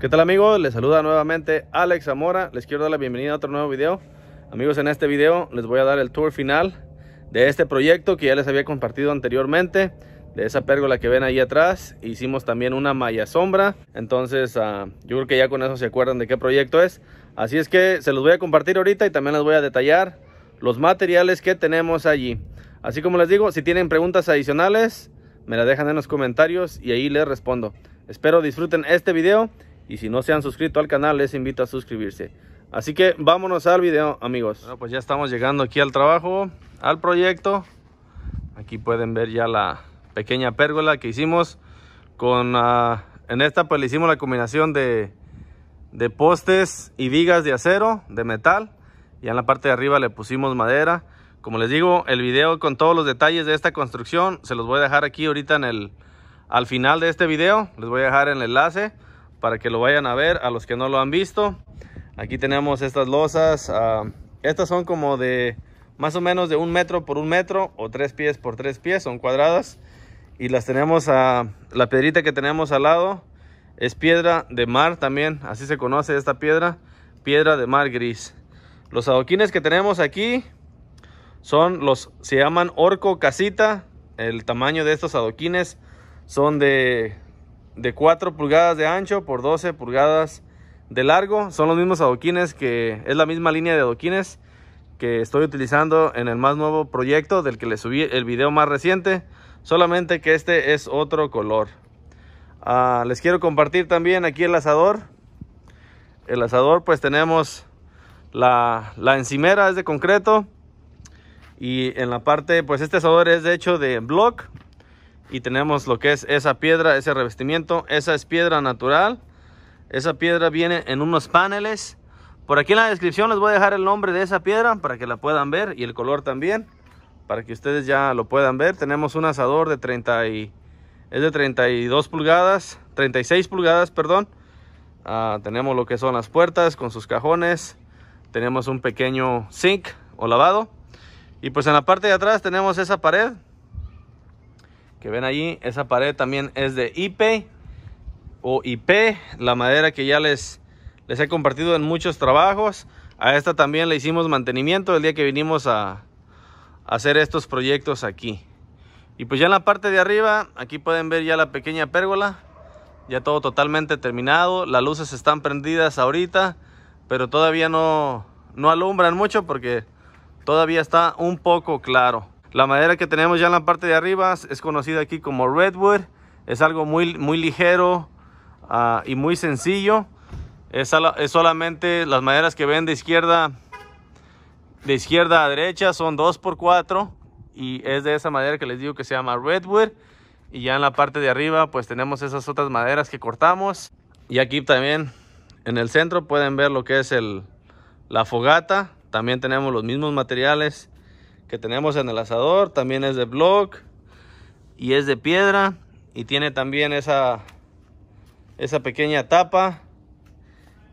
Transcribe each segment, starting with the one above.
¿Qué tal amigos? Les saluda nuevamente Alex Zamora. Les quiero dar la bienvenida a otro nuevo video. Amigos, en este video les voy a dar el tour final de este proyecto que ya les había compartido anteriormente. De esa pérgola que ven ahí atrás. Hicimos también una malla sombra. Entonces ah, yo creo que ya con eso se acuerdan de qué proyecto es. Así es que se los voy a compartir ahorita y también les voy a detallar los materiales que tenemos allí. Así como les digo, si tienen preguntas adicionales, me las dejan en los comentarios y ahí les respondo. Espero disfruten este video y si no se han suscrito al canal, les invito a suscribirse. Así que vámonos al video, amigos. Bueno, pues ya estamos llegando aquí al trabajo, al proyecto. Aquí pueden ver ya la pequeña pérgola que hicimos. con ah, En esta pues le hicimos la combinación de, postes y vigas de acero, de metal. Y en la parte de arriba le pusimos madera. Como les digo, el video con todos los detalles de esta construcción se los voy a dejar aquí ahorita en el, al final de este video. Les voy a dejar el enlace para que lo vayan a ver a los que no lo han visto. Aquí tenemos estas losas. Ah, estas son como de más o menos de un metro por un metro o tres pies por tres pies. Son cuadradas. Y las tenemos a la piedrita que tenemos al lado. Es piedra de mar también. Así se conoce esta piedra. Piedra de mar gris. Los adoquines que tenemos aquí son los, se llaman orco casita. El tamaño de estos adoquines son de de 4 pulgadas de ancho por 12 pulgadas de largo. Son los mismos adoquines que es la misma línea de adoquines que estoy utilizando en el más nuevo proyecto del que le subí el video más reciente. Solamente que este es otro color. Ah, les quiero compartir también aquí el asador. El asador pues tenemos la, la encimera es de concreto. Y en la parte pues este asador es de hecho de block y tenemos lo que es esa piedra, ese revestimiento. Esa es piedra natural. Esa piedra viene en unos paneles. Por aquí en la descripción les voy a dejar el nombre de esa piedra para que la puedan ver y el color también. Para que ustedes ya lo puedan ver. Tenemos un asador de 30 y, es de 32 pulgadas, 36 pulgadas, perdón. Ah, tenemos lo que son las puertas con sus cajones. Tenemos un pequeño sink o lavado. Y pues en la parte de atrás tenemos esa pared que ven allí. Esa pared también es de IP o IP, la madera que ya les, les he compartido en muchos trabajos. A esta también le hicimos mantenimiento el día que vinimos a, a hacer estos proyectos aquí. Y pues ya en la parte de arriba, aquí pueden ver ya la pequeña pérgola. Ya todo totalmente terminado. Las luces están prendidas ahorita, pero todavía no, no alumbran mucho porque todavía está un poco claro. La madera que tenemos ya en la parte de arriba es conocida aquí como redwood. Es algo muy, muy ligero ah, y muy sencillo. Es, solamente las maderas que ven de izquierda, de izquierda a derecha son 2x4 y es de esa madera que les digo que se llama redwood. Y ya en la parte de arriba pues tenemos esas otras maderas que cortamos. Y aquí también en el centro pueden ver lo que es el, la fogata. También tenemos los mismos materiales que tenemos en el asador. También es de block y es de piedra. Y tiene también esa, esa pequeña tapa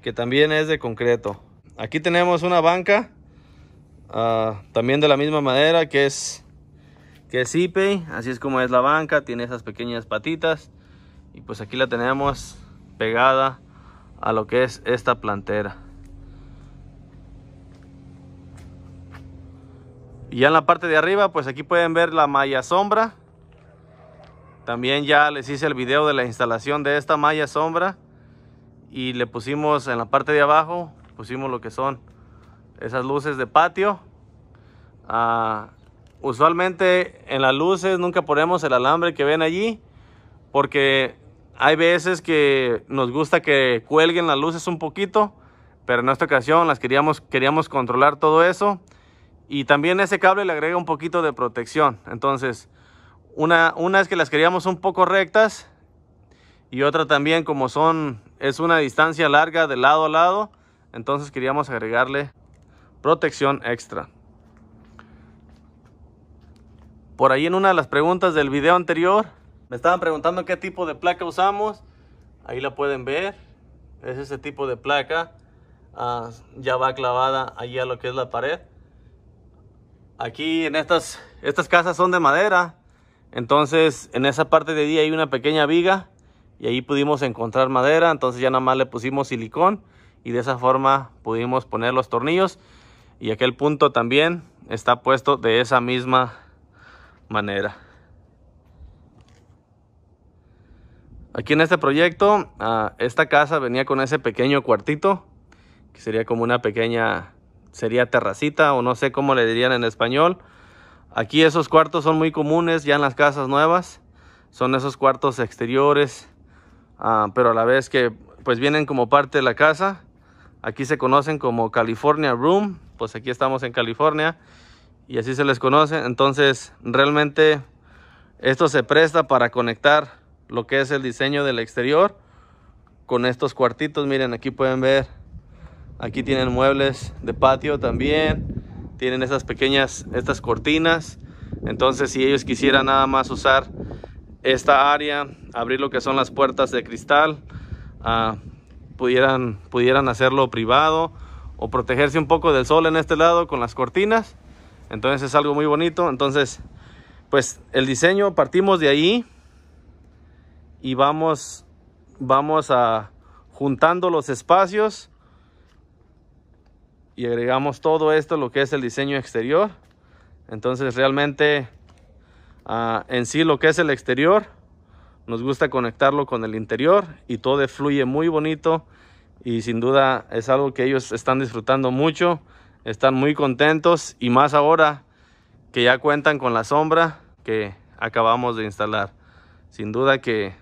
que también es de concreto. Aquí tenemos una banca ah, también de la misma madera que es que es Así es como es la banca. Tiene esas pequeñas patitas. Y pues aquí la tenemos pegada a lo que es esta plantera. Y ya en la parte de arriba, pues aquí pueden ver la malla sombra. También ya les hice el video de la instalación de esta malla sombra. Y le pusimos en la parte de abajo, pusimos lo que son esas luces de patio. Ah, usualmente en las luces nunca ponemos el alambre que ven allí. Porque hay veces que nos gusta que cuelguen las luces un poquito. Pero en esta ocasión las queríamos, queríamos controlar todo eso. Y también ese cable le agrega un poquito de protección. Entonces, una, una es que las queríamos un poco rectas y otra también como son, es una distancia larga de lado a lado. Entonces queríamos agregarle protección extra. Por ahí en una de las preguntas del video anterior, me estaban preguntando qué tipo de placa usamos. Ahí la pueden ver. Es ese tipo de placa. Ah, ya va clavada allí a lo que es la pared. Aquí en estas, estas casas son de madera. Entonces en esa parte de día hay una pequeña viga y ahí pudimos encontrar madera. Entonces ya nada más le pusimos silicón y de esa forma pudimos poner los tornillos. Y aquel punto también está puesto de esa misma manera. Aquí en este proyecto, ah, esta casa venía con ese pequeño cuartito, que sería como una pequeña sería terracita o no sé cómo le dirían en español. Aquí esos cuartos son muy comunes ya en las casas nuevas. Son esos cuartos exteriores, ah, pero a la vez que pues vienen como parte de la casa. Aquí se conocen como California Room, pues aquí estamos en California y así se les conoce. Entonces realmente esto se presta para conectar lo que es el diseño del exterior con estos cuartitos. Miren, aquí pueden ver Aquí tienen muebles de patio también. Tienen esas pequeñas, estas cortinas. Entonces, si ellos quisieran nada más usar esta área, abrir lo que son las puertas de cristal, ah, pudieran, pudieran hacerlo privado o protegerse un poco del sol en este lado con las cortinas. Entonces es algo muy bonito. Entonces, pues el diseño partimos de ahí y vamos, vamos a juntando los espacios y agregamos todo esto, lo que es el diseño exterior. Entonces realmente ah, en sí lo que es el exterior, nos gusta conectarlo con el interior y todo fluye muy bonito y sin duda es algo que ellos están disfrutando mucho, están muy contentos y más ahora que ya cuentan con la sombra que acabamos de instalar. Sin duda que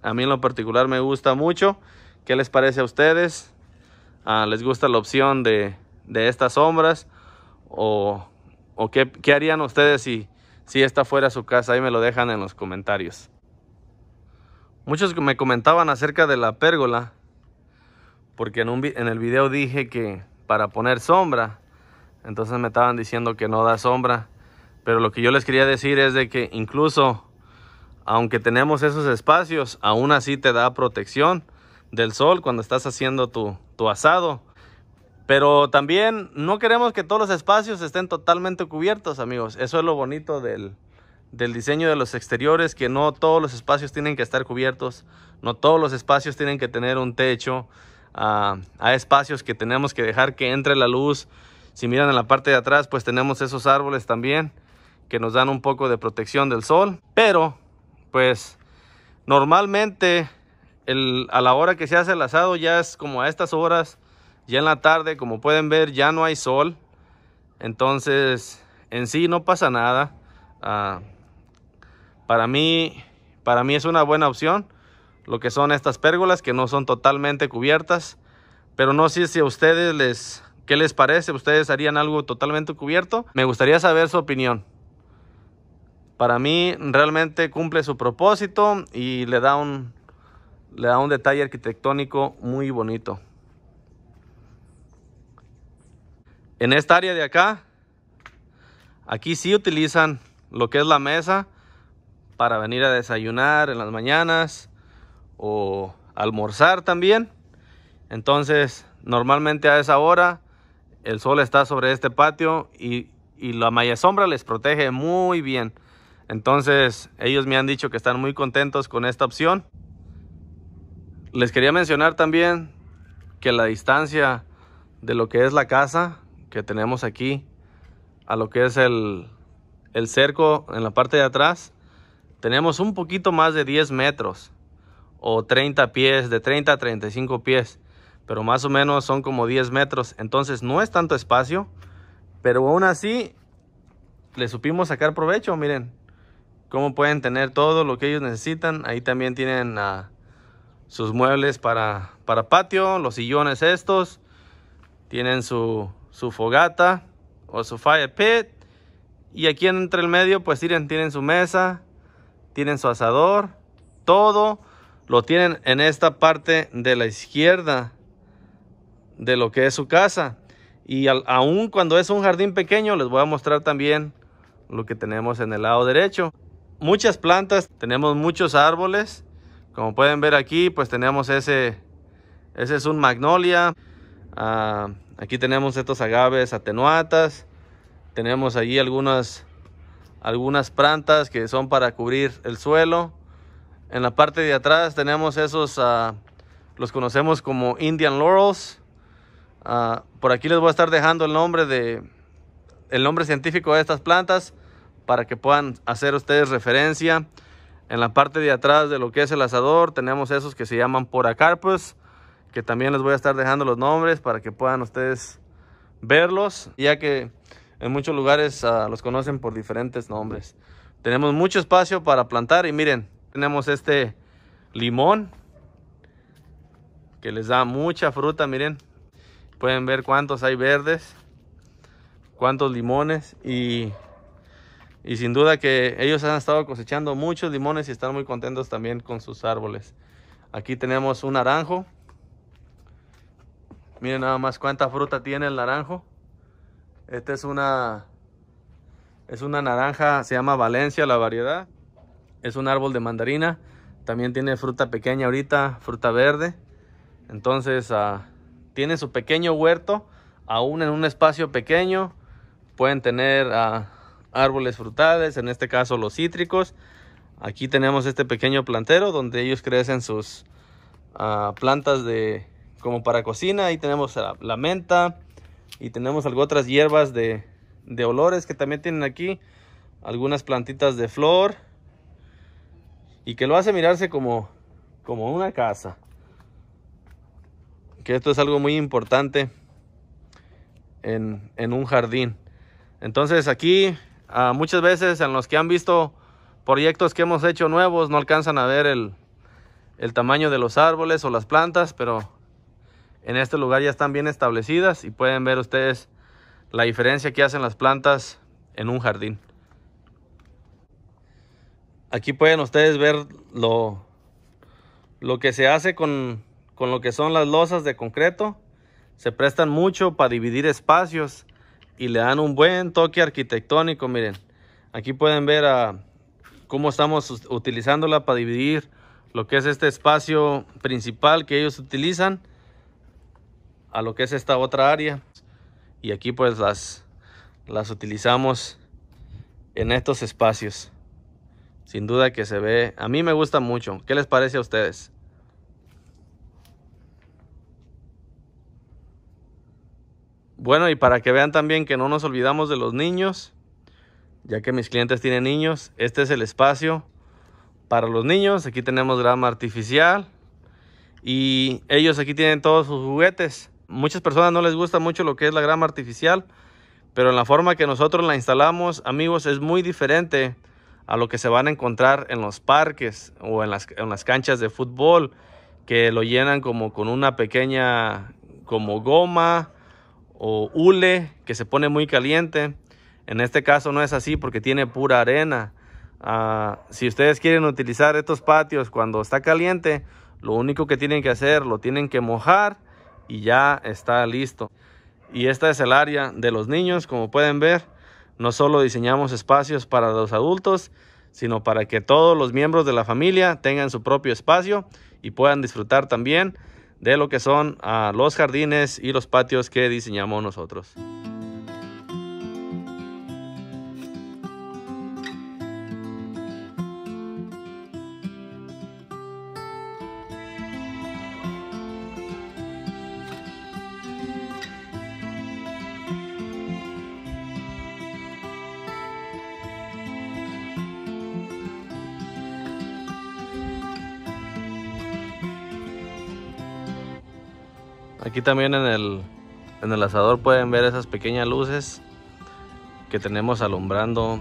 a mí en lo particular me gusta mucho. ¿Qué les parece a ustedes? Ah, les gusta la opción de, estas sombras o, qué, harían ustedes si, si esta fuera su casa. Ahí me lo dejan en los comentarios. Muchos me comentaban acerca de la pérgola porque en, en el video dije que para poner sombra, entonces me estaban diciendo que no da sombra. Pero lo que yo les quería decir es de que incluso aunque tenemos esos espacios, aún así te da protección del sol cuando estás haciendo tu, tu asado. Pero también no queremos que todos los espacios estén totalmente cubiertos, amigos. Eso es lo bonito del, del diseño de los exteriores, que no todos los espacios tienen que estar cubiertos, no todos los espacios tienen que tener un techo. Ah, hay espacios que tenemos que dejar que entre la luz. Si miran en la parte de atrás, pues tenemos esos árboles también que nos dan un poco de protección del sol. Pero, pues, normalmente a la hora que se hace el asado ya es como a estas horas, ya en la tarde, como pueden ver, ya no hay sol. Entonces, en sí no pasa nada. Ah, para mí, para mí es una buena opción lo que son estas pérgolas que no son totalmente cubiertas. Pero no sé si a ustedes les, ¿qué les parece? ¿Ustedes harían algo totalmente cubierto? Me gustaría saber su opinión. Para mí realmente cumple su propósito y le da un, le da un detalle arquitectónico muy bonito. En esta área de acá, aquí sí utilizan lo que es la mesa para venir a desayunar en las mañanas o almorzar también. Entonces, normalmente a esa hora el sol está sobre este patio y, y la malla sombra les protege muy bien. Entonces, ellos me han dicho que están muy contentos con esta opción. Les quería mencionar también que la distancia de lo que es la casa que tenemos aquí a lo que es el, cerco en la parte de atrás, tenemos un poquito más de 10 metros o 30 pies, de 30 a 35 pies, pero más o menos son como 10 metros, entonces no es tanto espacio, pero aún así le supimos sacar provecho, miren cómo pueden tener todo lo que ellos necesitan, ahí también tienen sus muebles para, para patio, los sillones estos. Tienen su, fogata o su fire pit. Y aquí entre el medio, pues tienen, tienen su mesa, tienen su asador, todo lo tienen en esta parte de la izquierda de lo que es su casa. Y aun cuando es un jardín pequeño, les voy a mostrar también lo que tenemos en el lado derecho. Muchas plantas, tenemos muchos árboles como pueden ver aquí, pues tenemos ese, ese es un magnolia. Ah, aquí tenemos estos agaves atenuatas. Tenemos allí algunas, algunas plantas que son para cubrir el suelo. En la parte de atrás tenemos esos, ah, los conocemos como Indian Laurels. Ah, por aquí les voy a estar dejando el nombre, de, el nombre científico de estas plantas para que puedan hacer ustedes referencia. En la parte de atrás de lo que es el asador tenemos esos que se llaman poracarpus, que también les voy a estar dejando los nombres para que puedan ustedes verlos, ya que en muchos lugares ah, los conocen por diferentes nombres. Tenemos mucho espacio para plantar y miren, tenemos este limón que les da mucha fruta, miren. Pueden ver cuántos hay verdes, cuántos limones y y sin duda que ellos han estado cosechando muchos limones y están muy contentos también con sus árboles. Aquí tenemos un naranjo. Miren nada más cuánta fruta tiene el naranjo. Esta es una, es una naranja, se llama Valencia la variedad. Es un árbol de mandarina. También tiene fruta pequeña ahorita, fruta verde. Entonces ah, tiene su pequeño huerto, aún en un espacio pequeño. Pueden tener... Ah, árboles frutales, en este caso los cítricos. Aquí tenemos este pequeño plantero donde ellos crecen sus ah, plantas de como para cocina. Ahí tenemos la, menta y tenemos algunas otras hierbas de, de olores que también tienen aquí. Algunas plantitas de flor y que lo hace mirarse como, como una casa. Que esto es algo muy importante en, en un jardín. Entonces aquí Ah, muchas veces en los que han visto proyectos que hemos hecho nuevos no alcanzan a ver el, tamaño de los árboles o las plantas, pero en este lugar ya están bien establecidas y pueden ver ustedes la diferencia que hacen las plantas en un jardín. Aquí pueden ustedes ver lo, lo que se hace con, con lo que son las losas de concreto. Se prestan mucho para dividir espacios y le dan un buen toque arquitectónico, miren. Aquí pueden ver cómo estamos utilizándola para dividir lo que es este espacio principal que ellos utilizan a lo que es esta otra área. Y aquí pues las, las utilizamos en estos espacios. Sin duda que se ve, a mí me gusta mucho. ¿Qué les parece a ustedes? Bueno, y para que vean también que no nos olvidamos de los niños, ya que mis clientes tienen niños, este es el espacio para los niños. Aquí tenemos grama artificial y ellos aquí tienen todos sus juguetes. Muchas personas no les gusta mucho lo que es la grama artificial, pero en la forma que nosotros la instalamos, amigos, es muy diferente a lo que se van a encontrar en los parques o en las, canchas de fútbol, que lo llenan como con una pequeña como goma o hule que se pone muy caliente. En este caso no es así porque tiene pura arena. Ah, si ustedes quieren utilizar estos patios cuando está caliente, lo único que tienen que hacer, lo tienen que mojar y ya está listo. Y esta es el área de los niños, como pueden ver. No solo diseñamos espacios para los adultos, sino para que todos los miembros de la familia tengan su propio espacio y puedan disfrutar también de lo que son a ah, los jardines y los patios que diseñamos nosotros. también en el, asador pueden ver esas pequeñas luces que tenemos alumbrando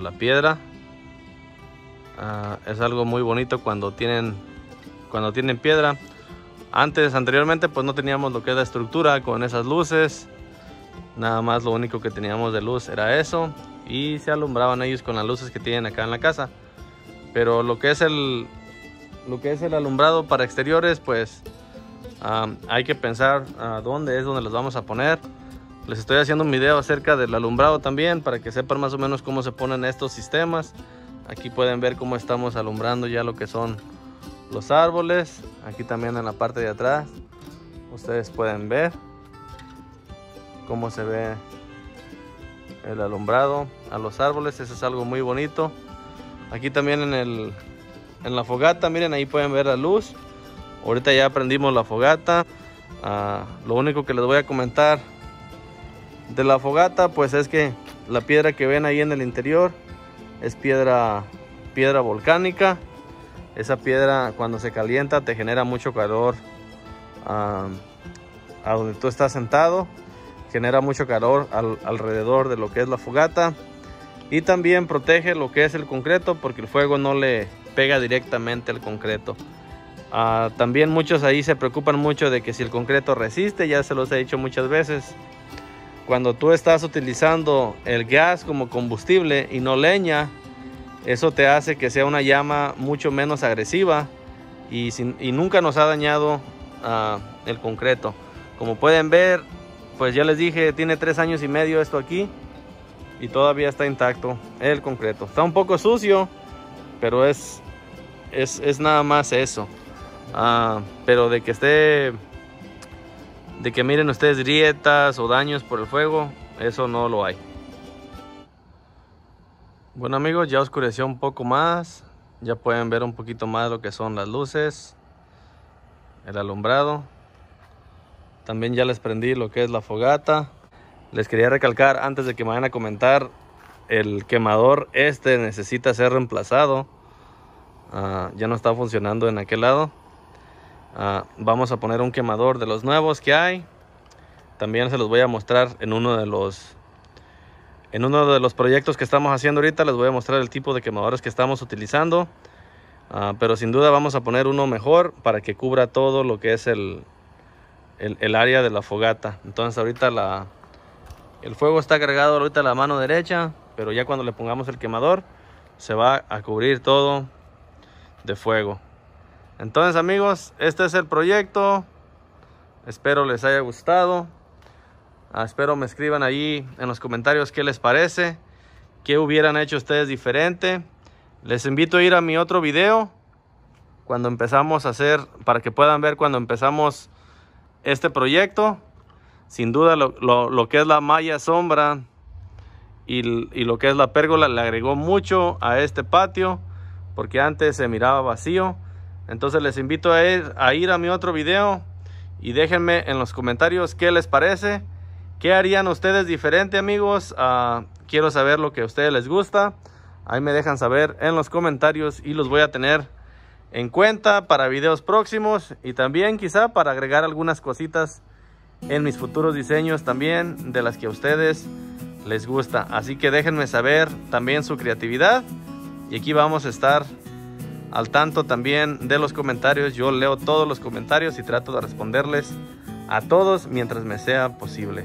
la piedra. Ah, es algo muy bonito cuando tienen, cuando tienen piedra. Antes, anteriormente, pues no teníamos lo que es la estructura con esas luces. Nada más lo único que teníamos de luz era eso. Y se alumbraban ellos con las luces que tienen acá en la casa. Pero lo que es el, lo que es el alumbrado para exteriores, pues hay que pensar a ah, dónde es donde los vamos a poner. Les estoy haciendo un video acerca del alumbrado también para que sepan más o menos cómo se ponen estos sistemas. Aquí pueden ver cómo estamos alumbrando ya lo que son los árboles. Aquí también en la parte de atrás ustedes pueden ver cómo se ve el alumbrado a los árboles. Eso es algo muy bonito. Aquí también en, el, en la fogata, miren ahí pueden ver la luz. Ahorita ya aprendimos la fogata. Ah, lo único que les voy a comentar de la fogata pues es que la piedra que ven ahí en el interior es piedra, piedra volcánica. Esa piedra cuando se calienta te genera mucho calor a donde tú estás sentado. Genera mucho calor alrededor de lo que es la fogata. Y también protege lo que es el concreto porque el fuego no le pega directamente al concreto. Ah, también muchos ahí se preocupan mucho de que si el concreto resiste, ya se los he dicho muchas veces. Cuando tú estás utilizando el gas como combustible y no leña, eso te hace que sea una llama mucho menos agresiva y, nunca nos ha dañado ah, el concreto. Como pueden ver, pues ya les dije, tiene tres años y medio esto aquí y todavía está intacto el concreto. Está un poco sucio, pero es, es, es nada más eso. Ah, pero de que esté, de que miren ustedes grietas o daños por el fuego, eso no lo hay. Bueno amigos, ya oscureció un poco más. Ya pueden ver un poquito más lo que son las luces, el alumbrado. También ya les prendí lo que es la fogata. Les quería recalcar antes de que me vayan a comentar, el quemador este necesita ser reemplazado. Ah, ya no está funcionando en aquel lado. Ah, vamos a poner un quemador de los nuevos que hay. También se los voy a mostrar en uno de los en uno de los proyectos que estamos haciendo ahorita. Les voy a mostrar el tipo de quemadores que estamos utilizando. Ah, pero sin duda vamos a poner uno mejor para que cubra todo lo que es el, el, el área de la fogata. Entonces ahorita la, el fuego está cargado ahorita a la mano derecha. Pero ya cuando le pongamos el quemador se va a cubrir todo de fuego. Entonces amigos, este es el proyecto. Espero les haya gustado. Ah, espero me escriban ahí en los comentarios qué les parece. Qué hubieran hecho ustedes diferente. Les invito a ir a mi otro video. Cuando empezamos a hacer, para que puedan ver cuando empezamos este proyecto. Sin duda lo, que es la malla sombra y, y lo que es la pérgola le agregó mucho a este patio. Porque antes se miraba vacío entonces les invito a ir, a mi otro video y déjenme en los comentarios qué les parece. ¿Qué harían ustedes diferente amigos? Ah, quiero saber lo que a ustedes les gusta. Ahí me dejan saber en los comentarios y los voy a tener en cuenta para videos próximos y también quizá para agregar algunas cositas en mis futuros diseños también de las que a ustedes les gusta. Así que déjenme saber también su creatividad y aquí vamos a estar al tanto también de los comentarios. Yo leo todos los comentarios y trato de responderles a todos mientras me sea posible.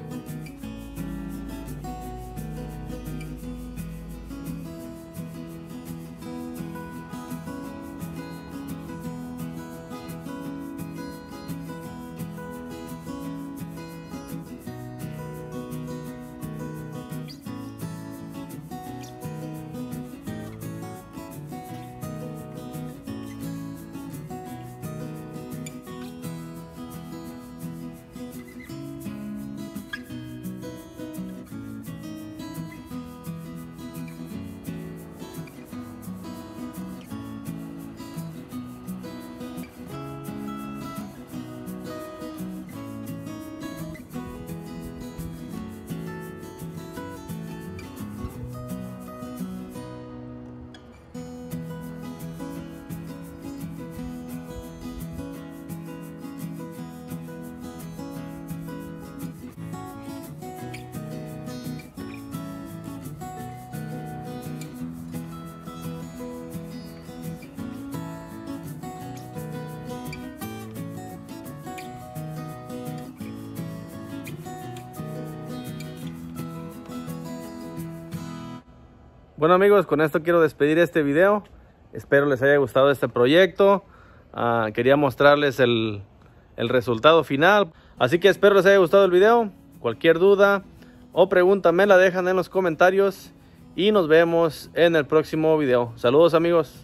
Bueno amigos, con esto quiero despedir este video. Espero les haya gustado este proyecto. Ah, quería mostrarles el, el resultado final. Así que espero les haya gustado el video. Cualquier duda o pregunta me la dejan en los comentarios. Y nos vemos en el próximo video. Saludos amigos.